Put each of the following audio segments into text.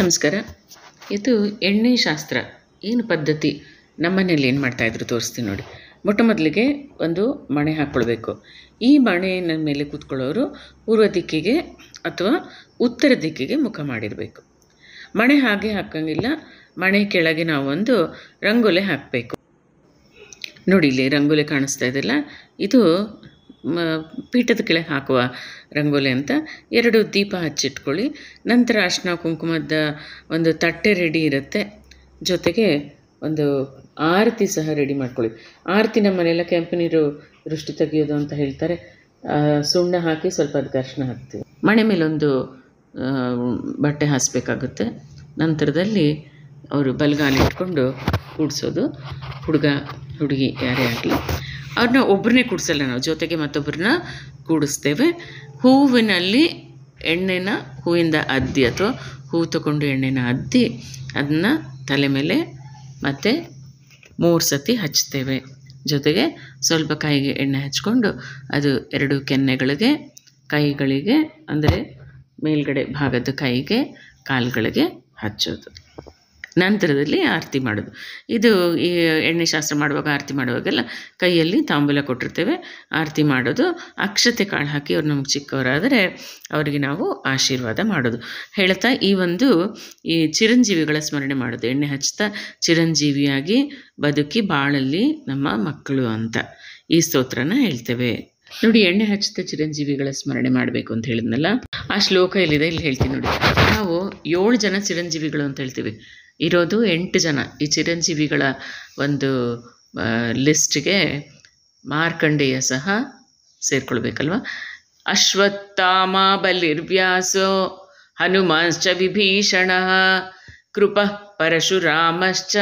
ನಮಸ್ಕಾರ ಇದು ಎಣ್ಣೆ ಶಾಸ್ತ್ರ ಏನು ಪದ್ಧತಿ ನಮ್ಮನೇಲಿ ಏನು ಮಾಡ್ತಾಯಿದ್ರು ತೋರಿಸ್ತೀನಿ ನೋಡಿ ಮೊಟ್ಟ ಮೊದಲಿಗೆ ಒಂದು ಮಣೆ ಹಾಕ್ಕೊಳ್ಬೇಕು ಈ ಮಣೆಯ ಮೇಲೆ ಕೂತ್ಕೊಳ್ಳೋರು ಪೂರ್ವ ದಿಕ್ಕಿಗೆ ಅಥವಾ ಉತ್ತರ ದಿಕ್ಕಿಗೆ ಮುಖ ಮಾಡಿರಬೇಕು ಮಣೆ ಹಾಗೆ ಹಾಕಂಗಿಲ್ಲ ಮಣೆ ಕೆಳಗೆ ನಾವೊಂದು ರಂಗೋಲೆ ಹಾಕಬೇಕು ನೋಡಿ ಇಲ್ಲಿ ರಂಗೋಲೆ ಕಾಣಿಸ್ತಾ ಇದೆಯಲ್ಲ ಇದು ಪೀಠದ ಕೆಳಗೆ ಹಾಕುವ ರಂಗೋಲಿ ಅಂತ ಎರಡು ದೀಪ ಹಚ್ಚಿಟ್ಕೊಳ್ಳಿ ನಂತರ ಅರ್ಶಿನ ಕುಂಕುಮದ ಒಂದು ತಟ್ಟೆ ರೆಡಿ ಇರುತ್ತೆ ಜೊತೆಗೆ ಒಂದು ಆರತಿ ಸಹ ರೆಡಿ ಮಾಡ್ಕೊಳ್ಳಿ ಆರತಿ ನಮ್ಮ ಮನೆಯೆಲ್ಲ ಕೆಂಪು ನೀರು ದೃಷ್ಟಿ ತೆಗೆಯೋದು ಅಂತ ಹೇಳ್ತಾರೆ ಸುಣ್ಣ ಹಾಕಿ ಸ್ವಲ್ಪ ಅದಕ್ಕೆ ಅರ್ಶಿನ ಹಾಕ್ತೀವಿ ಮಣೆ ಮೇಲೊಂದು ಬಟ್ಟೆ ಹಾಸಬೇಕಾಗುತ್ತೆ ನಂತರದಲ್ಲಿ ಅವರು ಬಲಗಾಲಿಟ್ಕೊಂಡು ಕೂಡಿಸೋದು ಹುಡುಗ ಹುಡುಗಿ ಯಾರೇ ಆಗಲಿ ಅವ್ರನ್ನ ಒಬ್ಬರನ್ನೇ ಕೂಡಿಸಲ್ಲ ನಾವು ಜೊತೆಗೆ ಮತ್ತೊಬ್ಬರನ್ನ ಕೂಡಿಸ್ತೇವೆ ಹೂವಿನಲ್ಲಿ ಎಣ್ಣೆನ ಹೂವಿಂದ ಅದ್ದಿ ಅಥವಾ ಹೂವು ತಗೊಂಡು ಎಣ್ಣೆನ ಅದ್ದಿ ಅದನ್ನ ತಲೆ ಮೇಲೆ ಮತ್ತೆ ಮೂರು ಸತಿ ಹಚ್ತೇವೆ ಜೊತೆಗೆ ಸ್ವಲ್ಪ ಕೈಗೆ ಎಣ್ಣೆ ಹಚ್ಕೊಂಡು ಅದು ಎರಡು ಕೆನ್ನೆಗಳಿಗೆ ಕೈಗಳಿಗೆ ಅಂದರೆ ಮೇಲ್ಗಡೆ ಭಾಗದ ಕೈಗೆ ಕಾಲುಗಳಿಗೆ ಹಚ್ಚೋದು ನಂತರದಲ್ಲಿ ಆರತಿ ಮಾಡೋದು ಇದು ಈ ಎಣ್ಣೆ ಶಾಸ್ತ್ರ ಮಾಡುವಾಗ ಆರತಿ ಮಾಡುವಾಗೆಲ್ಲ ಕೈಯಲ್ಲಿ ತಾಂಬೂಲ ಕೊಟ್ಟಿರ್ತೇವೆ ಆರತಿ ಮಾಡೋದು ಅಕ್ಷತೆ ಕಾಳು ಹಾಕಿ ಅವ್ರು ನಮ್ಗೆ ಚಿಕ್ಕವರಾದರೆ ಅವರಿಗೆ ನಾವು ಆಶೀರ್ವಾದ ಮಾಡೋದು ಹೇಳ್ತಾ ಈ ಒಂದು ಈ ಚಿರಂಜೀವಿಗಳ ಸ್ಮರಣೆ ಮಾಡೋದು ಎಣ್ಣೆ ಹಚ್ತಾ ಚಿರಂಜೀವಿಯಾಗಿ ಬದುಕಿ ಬಾಳಲ್ಲಿ ನಮ್ಮ ಮಕ್ಕಳು ಅಂತ ಈ ಸ್ತೋತ್ರನ ಹೇಳ್ತೇವೆ ನೋಡಿ ಎಣ್ಣೆ ಹಚ್ಚಿದ ಚಿರಂಜೀವಿಗಳ ಸ್ಮರಣೆ ಮಾಡಬೇಕು ಅಂತ ಹೇಳಿದ್ನಲ್ಲ ಆ ಶ್ಲೋಕ ಎಲ್ಲಿದೆ ಇಲ್ಲಿ ಹೇಳ್ತೀನಿ ನೋಡಿ ನಾವು ಏಳು ಜನ ಚಿರಂಜೀವಿಗಳು ಅಂತ ಹೇಳ್ತೀವಿ ಇರೋದು ಎಂಟು ಜನ ಈ ಚಿರಂಜೀವಿಗಳ ಒಂದು ಲಿಸ್ಟ್ಗೆ ಮಾರ್ಕಂಡೇಯ ಸಹ ಸೇರ್ಕೊಳ್ಬೇಕಲ್ವ ಅಶ್ವತ್ಥಾಮ ಬಲಿರ್ವ್ಯಾಸೋ ಹನುಮಾಂಶ್ಚ ವಿಭೀಷಣ ಕೃಪ ಪರಶುರಾಮಶ್ಚ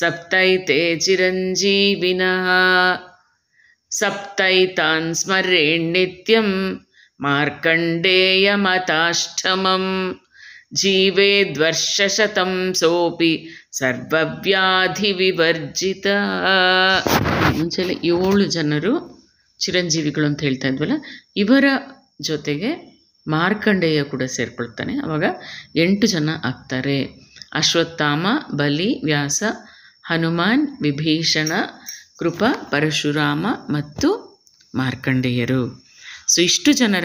ಸಪ್ತೈತೆ ಚಿರಂಜೀವಿನಃ ಸಪ್ತೈತಾನ್ ಸ್ಮರೇಣ್ ನಿತ್ಯಂ ಮಾರ್ಕಂಡೇಯ ದ್ವರ್ಷಶತಂ ಸೋಪಿ ಸರ್ವವ್ಯಾಧಿ ವಿವರ್ಜಿತ ಮುಂಚೆಲ್ಲ ಏಳು ಜನರು ಚಿರಂಜೀವಿಗಳು ಅಂತ ಹೇಳ್ತಾ ಇದ್ವಲ್ಲ ಇವರ ಜೊತೆಗೆ ಮಾರ್ಕಂಡೇಯ ಕೂಡ ಸೇರ್ಕೊಳ್ತಾನೆ ಆವಾಗ ಎಂಟು ಜನ ಆಗ್ತಾರೆ ಅಶ್ವತ್ಥಾಮ ಬಲಿ ವ್ಯಾಸ ಹನುಮಾನ್ ವಿಭೀಷಣ ಕೃಪ ಪರಶುರಾಮ ಮತ್ತು ಮಾರ್ಕಂಡೇಯರು ಸೊ ಇಷ್ಟು ಜನರ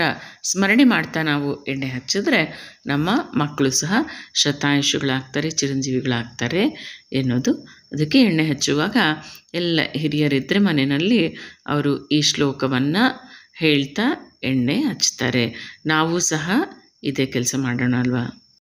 ಸ್ಮರಣೆ ಮಾಡ್ತಾ ನಾವು ಎಣ್ಣೆ ಹಚ್ಚಿದ್ರೆ ನಮ್ಮ ಮಕ್ಕಳು ಸಹ ಶತಾಯುಷುಗಳಾಗ್ತಾರೆ ಚಿರಂಜೀವಿಗಳಾಗ್ತಾರೆ ಎನ್ನೋದು ಅದಕ್ಕೆ ಎಣ್ಣೆ ಹಚ್ಚುವಾಗ ಎಲ್ಲ ಹಿರಿಯರಿದ್ದರೆ ಮನೆಯಲ್ಲಿ ಅವರು ಈ ಶ್ಲೋಕವನ್ನು ಹೇಳ್ತಾ ಎಣ್ಣೆ ಹಚ್ತಾರೆ ನಾವು ಸಹ ಇದೇ ಕೆಲಸ ಮಾಡೋಣ ಅಲ್ವಾ